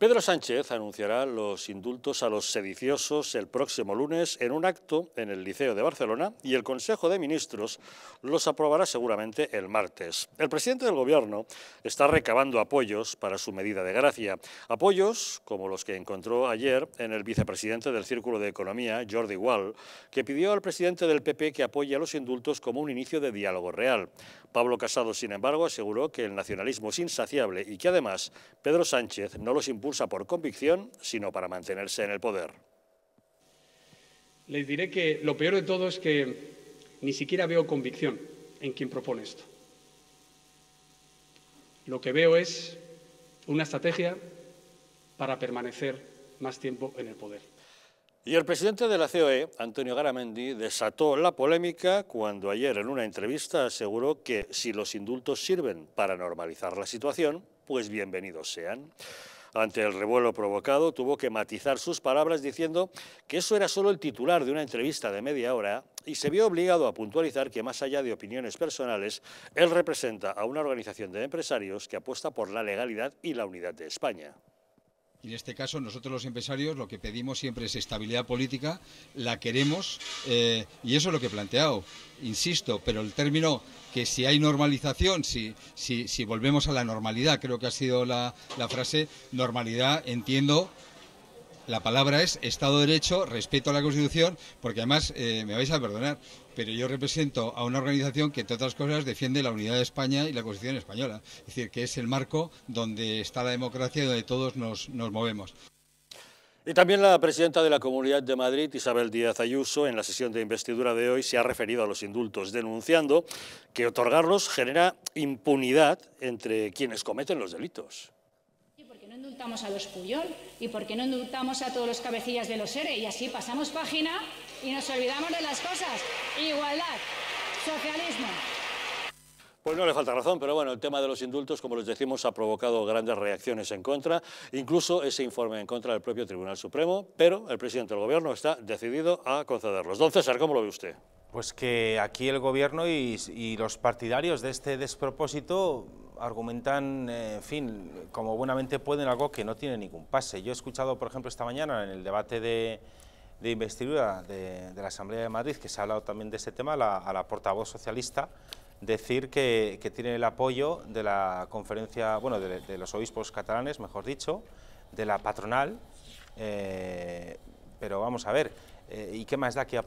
Pedro Sánchez anunciará los indultos a los sediciosos el próximo lunes en un acto en el Liceo de Barcelona y el Consejo de Ministros los aprobará seguramente el martes. El presidente del Gobierno está recabando apoyos para su medida de gracia, apoyos como los que encontró ayer en el vicepresidente del Círculo de Economía, Jordi Wall, que pidió al presidente del PP que apoye a los indultos como un inicio de diálogo real. Pablo Casado, sin embargo, aseguró que el nacionalismo es insaciable y que además Pedro Sánchez no los impulsa por convicción, sino para mantenerse en el poder. Les diré que lo peor de todo es que ni siquiera veo convicción en quien propone esto. Lo que veo es una estrategia para permanecer más tiempo en el poder. Y el presidente de la COE, Antonio Garamendi, desató la polémica cuando ayer en una entrevista aseguró que si los indultos sirven para normalizar la situación, pues bienvenidos sean ante el revuelo provocado, tuvo que matizar sus palabras diciendo que eso era solo el titular de una entrevista de media hora y se vio obligado a puntualizar que más allá de opiniones personales, él representa a una organización de empresarios que apuesta por la legalidad y la unidad de España. Y En este caso, nosotros los empresarios lo que pedimos siempre es estabilidad política, la queremos eh, y eso es lo que he planteado, insisto, pero el término que si hay normalización, si, si, si volvemos a la normalidad, creo que ha sido la, la frase, normalidad entiendo la palabra es Estado de Derecho, respeto a la Constitución, porque además eh, me vais a perdonar, pero yo represento a una organización que, entre otras cosas, defiende la unidad de España y la Constitución española. Es decir, que es el marco donde está la democracia y donde todos nos, movemos. Y también la presidenta de la Comunidad de Madrid, Isabel Díaz Ayuso, en la sesión de investidura de hoy se ha referido a los indultos, denunciando que otorgarlos genera impunidad entre quienes cometen los delitos. Sí, porque no indultamos a los Puyol, ¿Y por qué no indultamos a todos los cabecillas de los ERE? Y así pasamos página y nos olvidamos de las cosas. Igualdad, socialismo. Pues no le falta razón, pero bueno, el tema de los indultos, como les decimos, ha provocado grandes reacciones en contra, incluso ese informe en contra del propio Tribunal Supremo, pero el presidente del Gobierno está decidido a concederlos. Don César, ¿cómo lo ve usted? Pues que aquí el Gobierno y, y los partidarios de este despropósito argumentan, eh, en fin, como buenamente pueden, algo que no tiene ningún pase. Yo he escuchado, por ejemplo, esta mañana en el debate de, de investidura de, la Asamblea de Madrid, que se ha hablado también de ese tema, la, a la portavoz socialista, decir que, que, tiene el apoyo de la conferencia, bueno, de, los obispos catalanes, mejor dicho, de la patronal, eh, pero vamos a ver, eh, y qué más da que,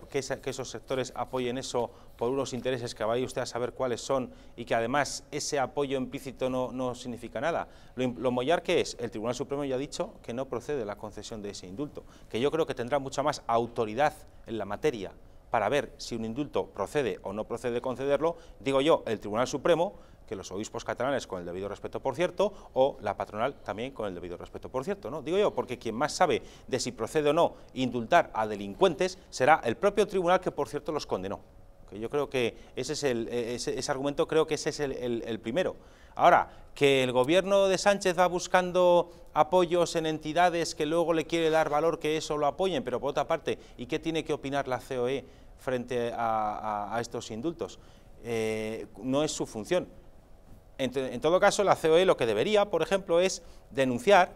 esos sectores apoyen eso por unos intereses que vaya usted a saber cuáles son y que además ese apoyo implícito no, significa nada. Lo, lo mollar que es, el Tribunal Supremo ya ha dicho que no procede la concesión de ese indulto, que yo creo que tendrá mucha más autoridad en la materia para ver si un indulto procede o no procede concederlo, digo yo, el Tribunal Supremo, que los obispos catalanes con el debido respeto, por cierto, o la patronal también con el debido respeto, por cierto, ¿no? Digo yo, porque quien más sabe de si procede o no indultar a delincuentes será el propio tribunal que, por cierto, los condenó. Que yo creo que ese es el e, ese, argumento, creo que ese es el, el primero. Ahora, que el gobierno de Sánchez va buscando apoyos en entidades que luego le quiere dar valor que eso lo apoyen, pero por otra parte, ¿y qué tiene que opinar la COE frente a, estos indultos. Eh, no es su función. En, en, todo caso, la COE lo que debería, por ejemplo, es denunciar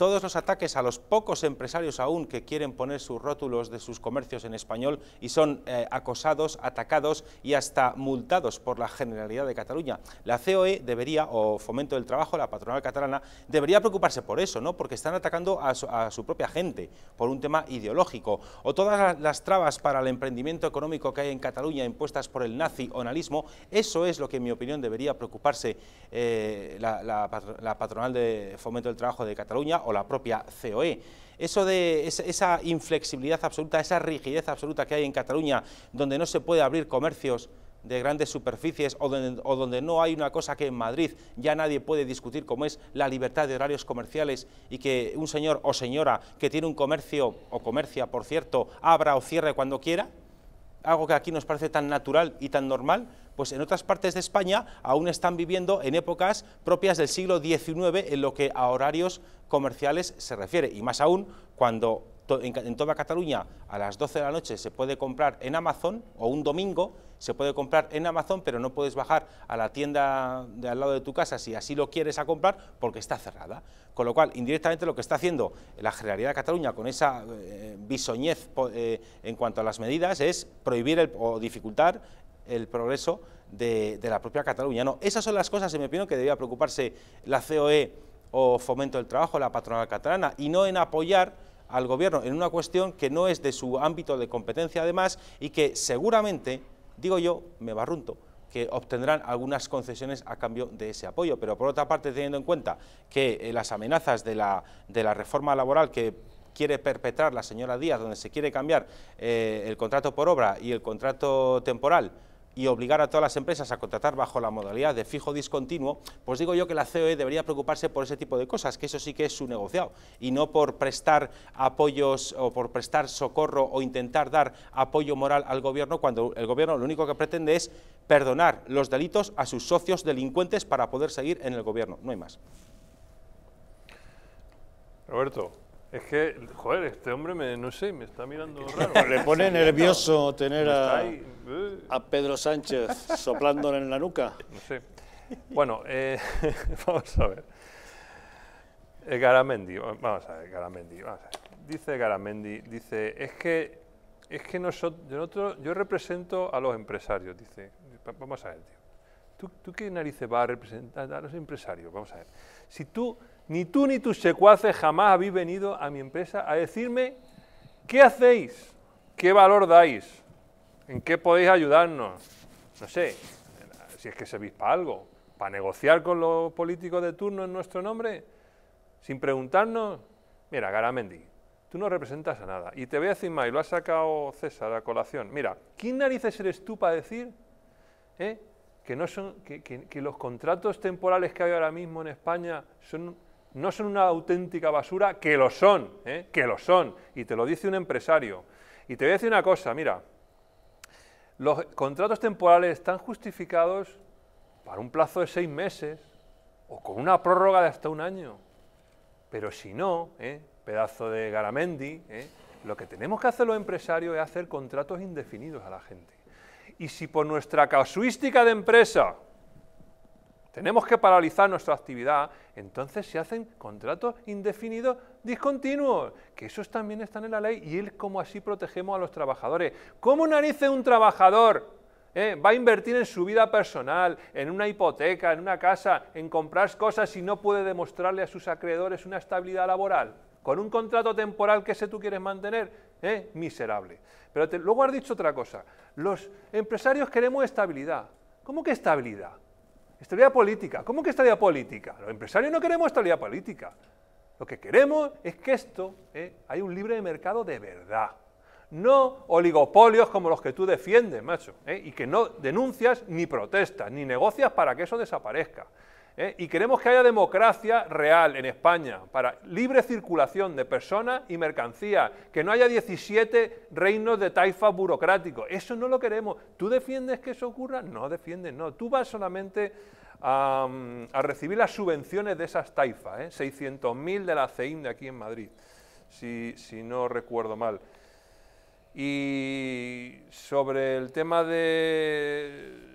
todos los ataques a los pocos empresarios aún que quieren poner sus rótulos de sus comercios en español y son eh, acosados, atacados y hasta multados por la Generalidad de Cataluña. La COE debería, o Fomento del Trabajo, la patronal catalana, debería preocuparse por eso, ¿no? porque están atacando a su, propia gente por un tema ideológico. O todas las trabas para el emprendimiento económico que hay en Cataluña impuestas por el nazi-onalismo, eso es lo que en mi opinión debería preocuparse eh, la patronal de Fomento del Trabajo de Cataluña la propia COE. Eso de esa inflexibilidad absoluta, esa rigidez absoluta que hay en Cataluña, donde no se puede abrir comercios de grandes superficies o donde, o donde, no hay una cosa que en Madrid ya nadie puede discutir como es la libertad de horarios comerciales y que un señor o señora que tiene un comercio o comercia, por cierto, abra o cierre cuando quiera, algo que aquí nos parece tan natural y tan normal, pues en otras partes de España aún están viviendo en épocas propias del siglo XIX en lo que a horarios comerciales se refiere, y más aún cuando en, toda Cataluña a las 12 de la noche se puede comprar en Amazon, o un domingo se puede comprar en Amazon, pero no puedes bajar a la tienda de al lado de tu casa si así lo quieres a comprar porque está cerrada. Con lo cual, indirectamente lo que está haciendo la Generalidad de Cataluña con esa eh, bisoñez eh, en cuanto a las medidas es prohibir o dificultar el progreso de, la propia Cataluña. No, esas son las cosas, en mi opinión, que debía preocuparse la COE o Fomento del Trabajo, la patronal catalana, y no en apoyar al gobierno en una cuestión que no es de su ámbito de competencia además y que seguramente, digo yo, me barrunto, que obtendrán algunas concesiones a cambio de ese apoyo. Pero por otra parte, teniendo en cuenta que eh, las amenazas de la, reforma laboral que quiere perpetrar la señora Díaz, donde se quiere cambiar eh, el contrato por obra y el contrato temporal, y obligar a todas las empresas a contratar bajo la modalidad de fijo discontinuo, pues digo yo que la COE debería preocuparse por ese tipo de cosas, que eso sí que es su negociado, y no por prestar apoyos o por prestar socorro o intentar dar apoyo moral al gobierno cuando el gobierno lo único que pretende es perdonar los delitos a sus socios delincuentes para poder seguir en el gobierno, no hay más. Roberto, es que, joder, este hombre me, no sé, me está mirando *laughs* raro. Le pone nervioso tener a, eh. Pedro Sánchez soplándole en la nuca. No sé. Bueno, eh, *laughs* vamos a ver. Eh, Garamendi, vamos a ver, Garamendi, vamos a ver. Dice Garamendi, dice, es que, es que nosotros, yo represento a los empresarios, dice. Vamos a ver, tío. ¿Tú, ¿Tú qué narices vas a representar a los empresarios? Vamos a ver. Si tú ni tú ni tus secuaces jamás habéis venido a mi empresa a decirme qué hacéis, qué valor dais, en qué podéis ayudarnos. No sé, si es que servís para algo, para negociar con los políticos de turno en nuestro nombre, sin preguntarnos. Mira, Garamendi, tú no representas a nada. Y te voy a decir más, y lo ha sacado César a colación. Mira, ¿quién narices eres tú para decir eh, que, no son, que los contratos temporales que hay ahora mismo en España son no son una auténtica basura, que lo son, ¿eh? que lo son, y te lo dice un empresario. Y te voy a decir una cosa, mira, los contratos temporales están justificados para un plazo de seis meses o con una prórroga de hasta un año. Pero si no, ¿eh? pedazo de Garamendi, ¿eh? lo que tenemos que hacer los empresarios es hacer contratos indefinidos a la gente. Y si por nuestra casuística de empresa tenemos que paralizar nuestra actividad, entonces se hacen contratos indefinidos discontinuos, que esos también están en la ley y él como así protegemos a los trabajadores. ¿Cómo narice un trabajador? Eh, va a invertir en su vida personal, en una hipoteca, en una casa, en comprar cosas si no puede demostrarle a sus acreedores una estabilidad laboral. Con un contrato temporal que sé tú quieres mantener, eh, miserable. Pero luego has dicho otra cosa, los empresarios queremos estabilidad. ¿Cómo que estabilidad? estabilidad política. ¿Cómo que estabilidad política? Los empresarios no queremos estabilidad política. Lo que queremos es que esto, eh, haya hay un libre mercado de verdad. No oligopolios como los que tú defiendes, macho, eh, y que no denuncias ni protestas, ni negocias para que eso desaparezca. ¿eh? y queremos que haya democracia real en España para libre circulación de personas y mercancía, que no haya 17 reinos de taifas burocráticos. Eso no lo queremos. ¿Tú defiendes que eso ocurra? No defiendes, no. Tú vas solamente a, mm, recibir las subvenciones de esas taifas, ¿eh? 600.000 de la CEIM de aquí en Madrid, si no recuerdo mal. Y sobre el tema de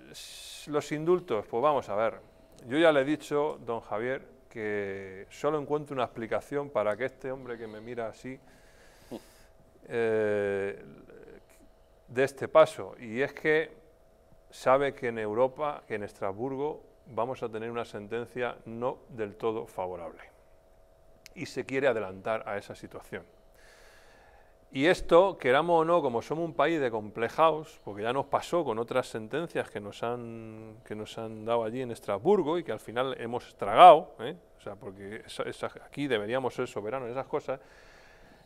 los indultos, pues vamos a ver yo ya le he dicho, don Javier, que solo encuentro una explicación para que este hombre que me mira así eh, dé este paso, y es que sabe que en Europa, que en Estrasburgo, vamos a tener una sentencia no del todo favorable. Y se quiere adelantar a esa situación. Y esto, queramos o no, como somos un país de complejaos, porque ya nos pasó con otras sentencias que nos han, que nos han dado allí en Estrasburgo y que al final hemos estragado, ¿eh? o sea, porque aquí deberíamos ser soberanos esas cosas,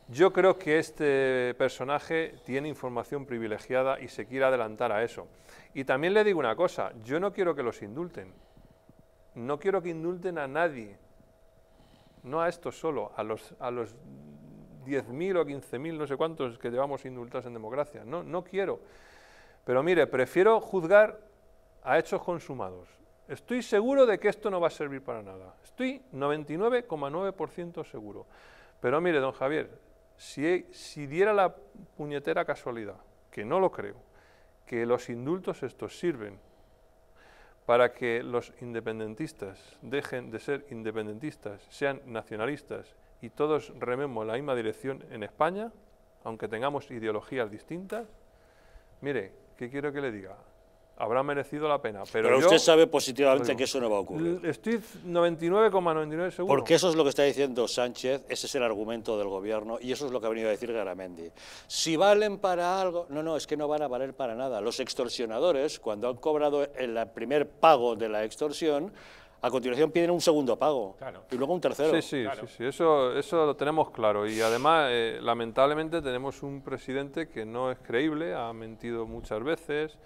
yo creo que este personaje tiene información privilegiada y se quiere adelantar a eso. Y también le digo una cosa, yo no quiero que los indulten, no quiero que indulten a nadie, no a esto solo, a los, a los 10.000 o 15.000, no sé cuántos que llevamos indultados en democracia. No, no quiero. Pero mire, prefiero juzgar a hechos consumados. Estoy seguro de que esto no va a servir para nada. Estoy 99,9% seguro. Pero mire, don Javier, si, si diera la puñetera casualidad, que no lo creo, que los indultos estos sirven para que los independentistas dejen de ser independentistas, sean nacionalistas y todos rememos en la misma dirección en España, aunque tengamos ideologías distintas, mire, ¿qué quiero que le diga? Habrá merecido la pena. Pero, pero usted sabe positivamente que eso no va a ocurrir. Estoy 99,99 Porque eso es lo que está diciendo Sánchez, ese es el argumento del gobierno y eso es lo que ha venido a decir Garamendi. Si valen para algo... No, no, es que no van a valer para nada. Los extorsionadores, cuando han cobrado el primer pago de la extorsión, a continuación piden un segundo pago y luego un tercero. Sí, sí, sí, Eso, eso lo tenemos claro. Y además, eh, lamentablemente, tenemos un presidente que no es creíble, ha mentido muchas veces.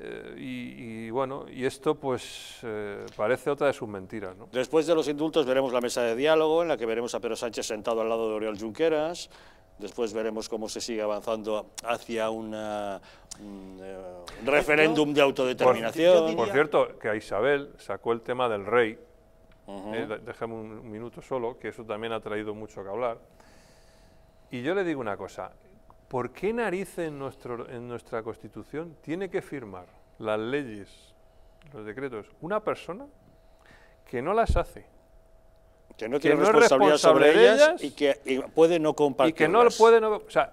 Eh, y, bueno, y esto pues eh, parece otra de sus mentiras. Después de los indultos veremos la mesa de diálogo en la que veremos a Pedro Sánchez sentado al lado de Oriol Junqueras Después veremos cómo se sigue avanzando hacia mm, eh, un, referéndum de autodeterminación. Por, cierto, que a Isabel sacó el tema del rey. Eh, déjame un, minuto solo, que eso también ha traído mucho que hablar. Y yo le digo una cosa, ¿por qué narice en, nuestro, en nuestra Constitución tiene que firmar las leyes, los decretos, una persona que no las hace? que no tiene responsabilidad sobre ellas, y que puede no compartir Y que no puede no... O sea,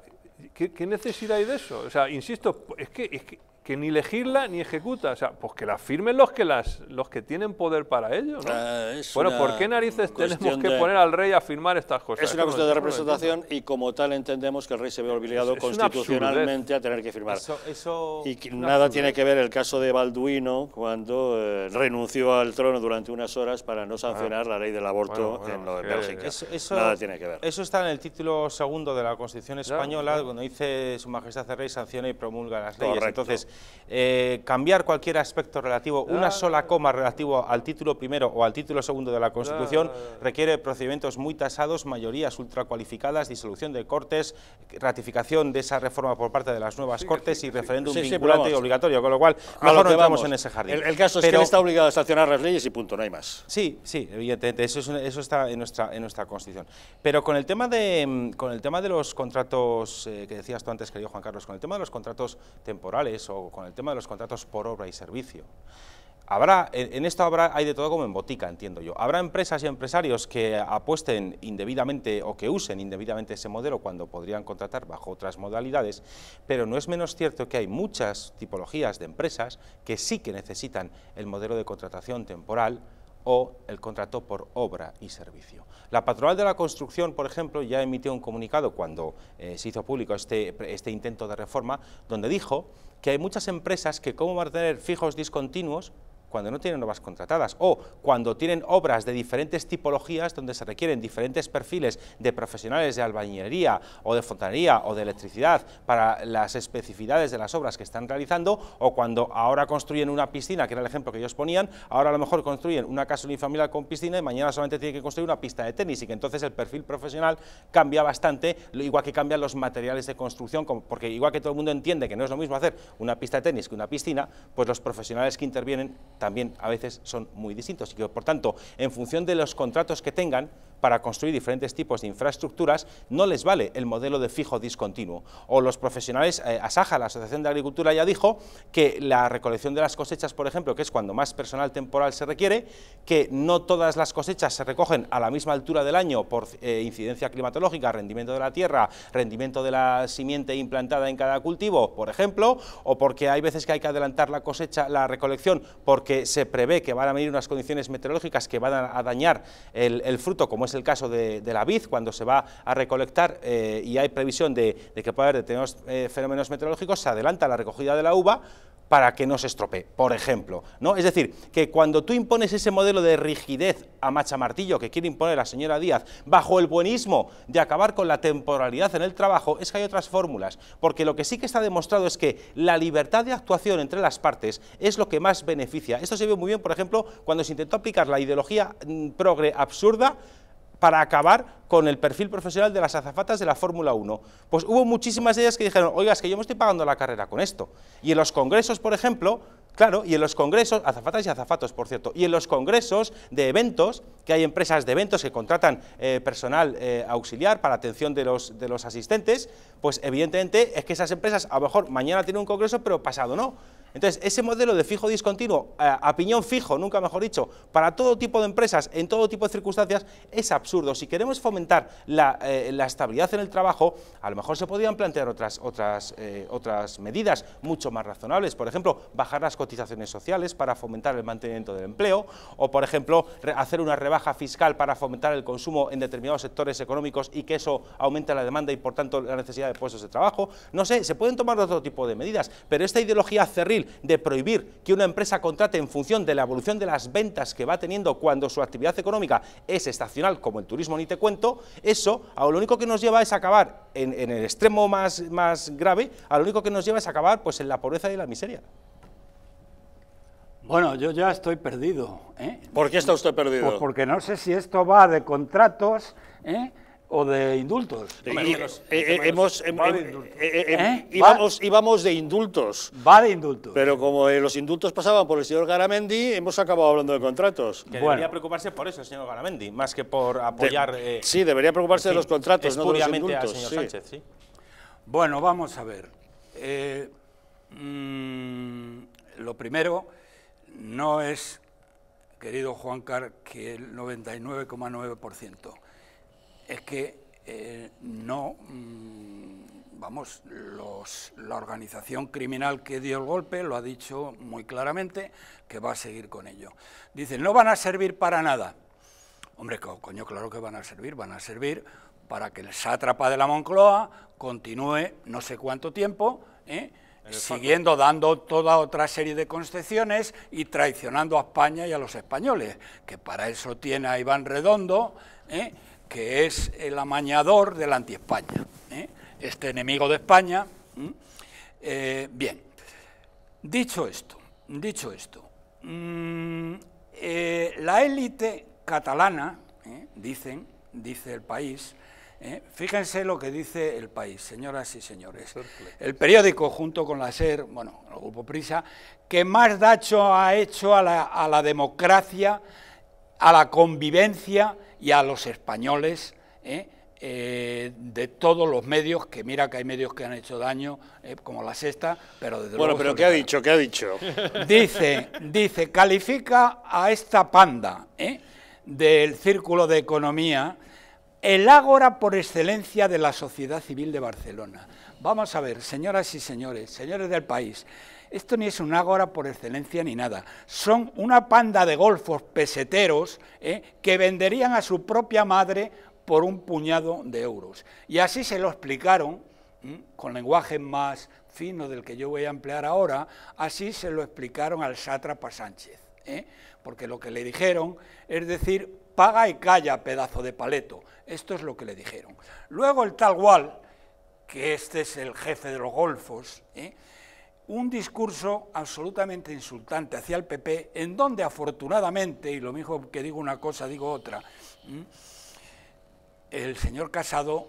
¿qué, necesidad hay de eso? O sea, insisto, es que, es que que ni elegirla ni ejecuta. O sea, pues que la firmen los que las los que tienen poder para ello, ¿no? Ah, bueno, ¿por qué narices tenemos que poner al rey a firmar estas cosas? Es una cuestión de representación y como tal entendemos que el rey se ve obligado constitucionalmente a tener que firmar. Eso, y nada tiene que ver el caso de Balduino cuando eh, renunció al trono durante unas horas para no sancionar ah. la ley del aborto en Bélgica. eso, nada tiene que ver. Eso está en el título segundo de la Constitución española, cuando dice Su Majestad el Rey sanciona y promulga las leyes. Entonces, eh, cambiar cualquier aspecto relativo, una sola coma relativo al título primero o al título segundo de la Constitución, requiere procedimientos muy tasados, mayorías ultra ultracualificadas, disolución de cortes, ratificación de esa reforma por parte de las nuevas cortes y referéndum vinculante y obligatorio, con lo cual mejor no vamos. en ese jardín. El, caso es que él está obligado a sancionar las leyes y punto, no hay más. Sí, sí, evidentemente, eso, eso está en nuestra, en nuestra Constitución. Pero con el tema de, con el tema de los contratos eh, que decías tú antes, querido Juan Carlos, con el tema de los contratos temporales o con el tema de los contratos por obra y servicio. Habrá, en esto habrá, hay de todo como en botica, entiendo yo. Habrá empresas y empresarios que apuesten indebidamente o que usen indebidamente ese modelo cuando podrían contratar bajo otras modalidades, pero no es menos cierto que hay muchas tipologías de empresas que sí que necesitan el modelo de contratación temporal o el contrato por obra y servicio. La patronal de la construcción, por ejemplo, ya emitió un comunicado cuando eh, se hizo público este, este intento de reforma, donde dijo que hay muchas empresas que como tener fijos discontinuos cuando no tienen obras contratadas o cuando tienen obras de diferentes tipologías donde se requieren diferentes perfiles de profesionales de albañilería o de fontanería o de electricidad para las especificidades de las obras que están realizando o cuando ahora construyen una piscina, que era el ejemplo que ellos ponían, ahora a lo mejor construyen una casa unifamiliar con piscina y mañana solamente tienen que construir una pista de tenis y que entonces el perfil profesional cambia bastante, igual que cambian los materiales de construcción, porque igual que todo el mundo entiende que no es lo mismo hacer una pista de tenis que una piscina, pues los profesionales que intervienen también a veces son muy distintos y que, por tanto, en función de los contratos que tengan, para construir diferentes tipos de infraestructuras, no les vale el modelo de fijo discontinuo. O los profesionales, a eh, Asaja, la Asociación de Agricultura, ya dijo que la recolección de las cosechas, por ejemplo, que es cuando más personal temporal se requiere, que no todas las cosechas se recogen a la misma altura del año por eh, incidencia climatológica, rendimiento de la tierra, rendimiento de la simiente implantada en cada cultivo, por ejemplo, o porque hay veces que hay que adelantar la cosecha, la recolección, porque se prevé que van a venir unas condiciones meteorológicas que van a dañar el, el fruto, como el caso de, la vid, cuando se va a recolectar eh, y hay previsión de, que puede haber determinados eh, fenómenos meteorológicos, se adelanta la recogida de la uva para que no se estropee, por ejemplo. ¿no? Es decir, que cuando tú impones ese modelo de rigidez a macha martillo que quiere imponer la señora Díaz, bajo el buenismo de acabar con la temporalidad en el trabajo, es que hay otras fórmulas, porque lo que sí que está demostrado es que la libertad de actuación entre las partes es lo que más beneficia. Esto se vio muy bien, por ejemplo, cuando se intentó aplicar la ideología mm, progre absurda para acabar con el perfil profesional de las azafatas de la Fórmula 1. Pues hubo muchísimas de ellas que dijeron, oiga, es que yo me estoy pagando la carrera con esto. Y en los congresos, por ejemplo, claro, y en los congresos, azafatas y azafatos, por cierto, y en los congresos de eventos, que hay empresas de eventos que contratan eh, personal eh, auxiliar para atención de los, de los asistentes, pues evidentemente es que esas empresas a lo mejor mañana tienen un congreso, pero pasado no. Entonces, ese modelo de fijo discontinuo, eh, a piñón fijo, nunca mejor dicho, para todo tipo de empresas, en todo tipo de circunstancias, es absurdo. Si queremos fomentar la, eh, estabilidad en el trabajo, a lo mejor se podrían plantear otras, otras, eh, otras medidas mucho más razonables. Por ejemplo, bajar las cotizaciones sociales para fomentar el mantenimiento del empleo, o por ejemplo, hacer una rebaja fiscal para fomentar el consumo en determinados sectores económicos y que eso aumente la demanda y por tanto la necesidad de puestos de trabajo. No sé, se pueden tomar otro tipo de medidas, pero esta ideología cerril de prohibir que una empresa contrate en función de la evolución de las ventas que va teniendo cuando su actividad económica es estacional, como el turismo ni te cuento, eso a lo único que nos lleva es acabar en, el extremo más, más grave, a lo único que nos lleva es acabar pues, en la pobreza y la miseria. Bueno, yo ya estoy perdido. ¿eh? ¿Por qué está usted perdido? Pues porque no sé si esto va de contratos, ¿eh? o de indultos. Eh, eh, este hemos, de indultos. Eh, íbamos, de indultos. Va de indultos. Pero como los indultos pasaban por el señor Garamendi, hemos acabado hablando de contratos. debería preocuparse por eso, el señor Garamendi, más que por apoyar... sí, debería preocuparse de los contratos, no de los indultos. señor Sánchez, Bueno, vamos a ver. Mm, lo primero, no es, querido Juan Car, que el 99,9% es que eh, no, mm, vamos, la organización criminal que dio el golpe lo ha dicho muy claramente que va a seguir con ello. Dicen, no van a servir para nada. Hombre, coño, claro que van a servir, van a servir para que el sátrapa de la Moncloa continúe no sé cuánto tiempo, ¿eh? siguiendo dando toda otra serie de concepciones y traicionando a España y a los españoles, que para eso tiene a Iván Redondo, ¿eh? que es el amañador del anti-España, ¿eh? este enemigo de España. Eh, bien, dicho esto, dicho esto, mm, eh, la élite catalana, dicen, dice el país, fíjense lo que dice el país, señoras y señores. El periódico, junto con la SER, bueno, el Grupo Prisa, que más dacho ha hecho a la, a la democracia a la convivencia y a los españoles ¿eh? Eh, de todos los medios, que mira que hay medios que han hecho daño, eh, como la sexta, pero desde Bueno, pero ¿qué ha dicho? ¿Qué ha dicho? *laughs* Dice, dice, califica a esta panda del Círculo de Economía el ágora por excelencia de la sociedad civil de Barcelona. Vamos a ver, señoras y señores, señores del país, esto ni es un ágora por excelencia ni nada. Son una panda de golfos peseteros ¿eh? que venderían a su propia madre por un puñado de euros. Y así se lo explicaron, con lenguaje más fino del que yo voy a emplear ahora, así se lo explicaron al sátrapa Sánchez. ¿eh? Porque lo que le dijeron es decir, paga y calla, pedazo de paleto. Esto es lo que le dijeron. Luego el tal Wal, que este es el jefe de los golfos, ¿eh? un discurso absolutamente insultante hacia el PP, en donde afortunadamente, y lo mismo que digo una cosa, digo otra, el señor Casado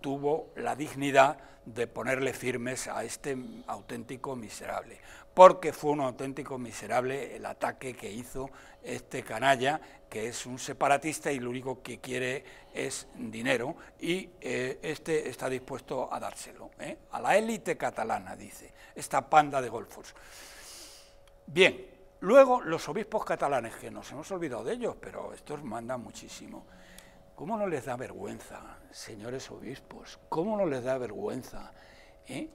tuvo la dignidad de ponerle firmes a este auténtico miserable, porque fue un auténtico miserable el ataque que hizo este canalla que es un separatista y lo único que quiere es dinero, y eh, este está dispuesto a dárselo, ¿eh? a la élite catalana, dice, esta panda de golfos. Bien, luego los obispos catalanes, que nos hemos olvidado de ellos, pero estos mandan muchísimo. ¿Cómo no les da vergüenza, señores obispos? ¿Cómo no les da vergüenza eh,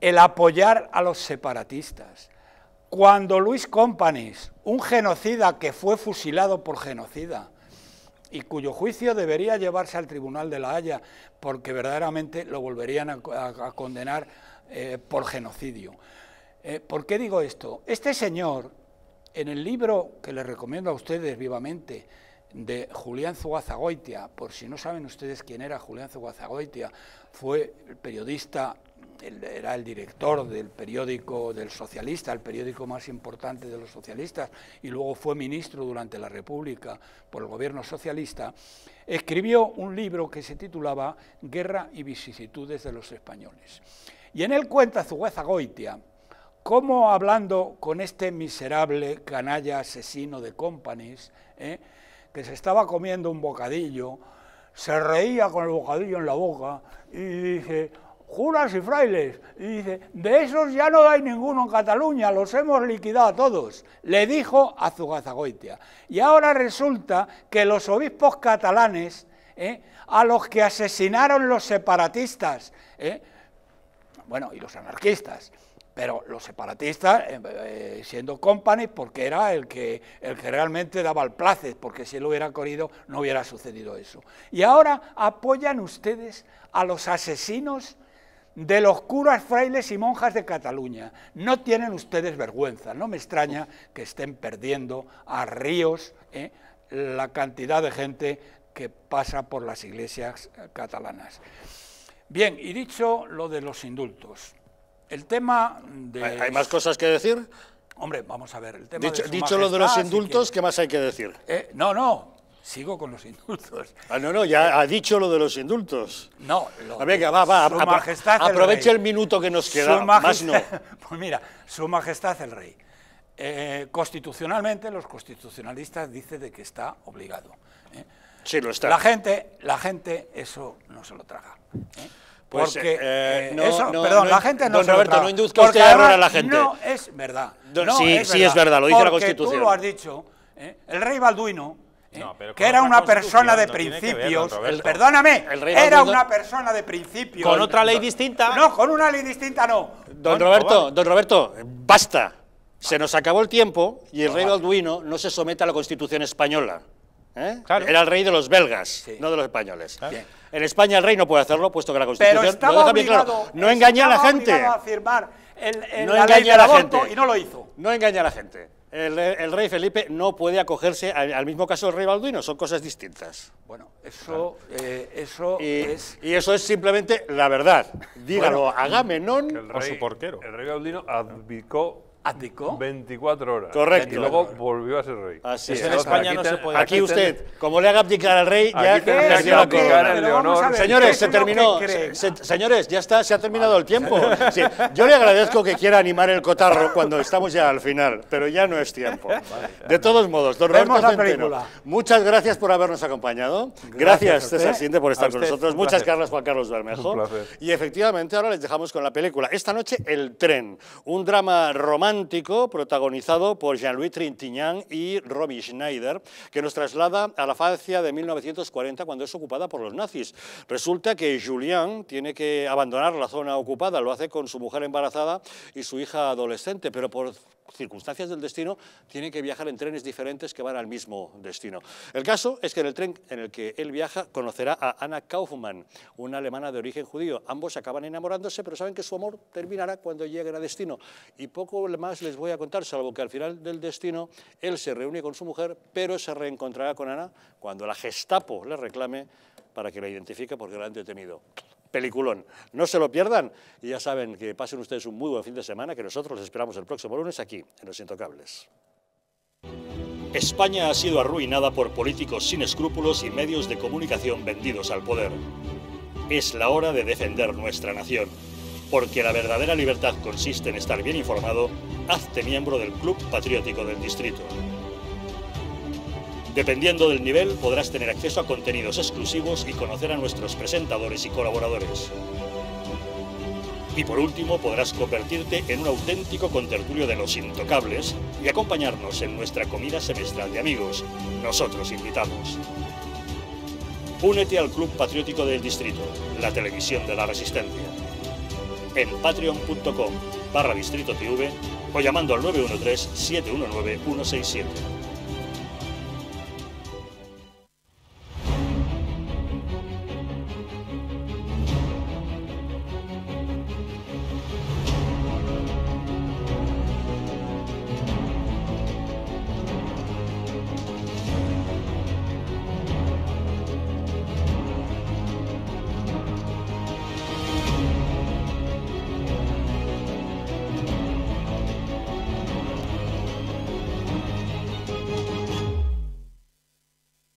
el apoyar a los separatistas? Cuando Luis Companis, un genocida que fue fusilado por genocida y cuyo juicio debería llevarse al Tribunal de la Haya, porque verdaderamente lo volverían a, condenar eh, por genocidio. Eh, ¿Por qué digo esto? Este señor, en el libro que les recomiendo a ustedes vivamente, de Julián Zugazagoitia, por si no saben ustedes quién era Julián Zugazagoitia, fue periodista era el director del periódico del socialista, el periódico más importante de los socialistas, y luego fue ministro durante la República por el gobierno socialista, escribió un libro que se titulaba Guerra y vicisitudes de los españoles. Y en él cuenta Zugueza Goitia cómo hablando con este miserable canalla asesino de Companies, ¿eh? que se estaba comiendo un bocadillo, se reía con el bocadillo en la boca y dije, ...juras y frailes. Y dice, de esos ya no hay ninguno en Cataluña, los hemos liquidado a todos, le dijo a Zugazagoitia. Y ahora resulta que los obispos catalanes, eh, a los que asesinaron los separatistas, eh, bueno, y los anarquistas, pero los separatistas, eh, siendo Company, porque era el que, el que realmente daba el placer, porque si lo hubiera corrido no hubiera sucedido eso. Y ahora apoyan ustedes a los asesinos de los curas, frailes y monjas de Cataluña. No tienen ustedes vergüenza, no me extraña que estén perdiendo a ríos ¿eh? la cantidad de gente que pasa por las iglesias eh, catalanas. Bien, y dicho lo de los indultos, el tema de... ¿Hay más cosas que decir? Hombre, vamos a ver, el tema dicho, dicho lo de los indultos, ¿qué más hay que decir? Eh, no, no, Sigo con los indultos. *laughs* Ah, no, no, ya ha dicho lo de los indultos. No, lo, a ah, ver, va, va, su majestad el aprovecha el, minuto que nos queda, más no. *laughs* Pues mira, su majestad el rey. Eh, constitucionalmente, los constitucionalistas dicen de que está obligado. ¿eh? Sí, lo está. La gente, la gente eso no se lo traga. ¿eh? Pues, porque no, eso, perdón, la gente no don Roberto, no induzca usted error a la gente. No es verdad. sí, es sí verdad. es verdad, lo dice la Constitución. Tú lo has dicho, el rey Balduino ¿Eh? que era una persona de principios. perdóname, era una persona de principios. Con otra ley distinta. No, con una ley distinta no. Don Roberto, don Roberto, basta. Se nos acabó el tiempo y el rey Balduino no se somete a la Constitución española. ¿eh? Era el rey de los belgas, no de los españoles. En España el rey no puede hacerlo, puesto que la Constitución lo deja bien No engaña a la gente. no a la gente. Y no lo hizo. No engaña a la gente el, rey Felipe no puede acogerse al, mismo caso del rey Balduino, son cosas distintas. Bueno, eso, eh, eso es... Y eso es simplemente la verdad. Dígalo a Agamenón o su porquero. El rey advicó. 24 horas. Correcto. Y luego volvió a ser rey. Así es. en España no se puede. Aquí usted, como le haga abdicar al rey, ya Señores, se terminó. Señores, ya está, se ha terminado el tiempo. yo le agradezco que quiera animar el cotarro cuando estamos ya al final, pero ya no es tiempo. De todos modos, don Roberto Centeno, muchas gracias por habernos acompañado. Gracias, César Siente, por estar con nosotros. Muchas gracias, Juan Carlos Bermejo. Y efectivamente, ahora les dejamos con la película. Esta noche, El Tren, un drama romántico protagonizado por Jean-Louis Trintignant y Robbie Schneider, que nos traslada a la Francia de 1940 cuando es ocupada por los nazis. Resulta que Julien tiene que abandonar la zona ocupada, lo hace con su mujer embarazada y su hija adolescente, pero por circunstancias del destino, tiene que viajar en trenes diferentes que van al mismo destino. El caso es que en el tren en el que él viaja conocerá a Anna Kaufmann, una alemana de origen judío. Ambos acaban enamorándose, pero saben que su amor terminará cuando lleguen a destino. Y poco más les voy a contar, salvo que al final del destino él se reúne con su mujer, pero se reencontrará con Ana cuando la Gestapo le reclame para que la identifique porque la han detenido peliculón. No se lo pierdan y ya saben que pasen ustedes un muy buen fin de semana que nosotros los esperamos el próximo lunes aquí en Los Intocables. España ha sido arruinada por políticos sin escrúpulos y medios de comunicación vendidos al poder. Es la hora de defender nuestra nación, porque la verdadera libertad consiste en estar bien informado. Hazte miembro del Club Patriótico del Distrito. Dependiendo del nivel, podrás tener acceso a contenidos exclusivos y conocer a nuestros presentadores y colaboradores. Y por último, podrás convertirte en un auténtico contertulio de los intocables y acompañarnos en nuestra comida semestral de amigos. Nosotros invitamos. Únete al Club Patriótico del Distrito, la televisión de la resistencia. En patreon.com barra distrito TV o llamando al 913-719-167.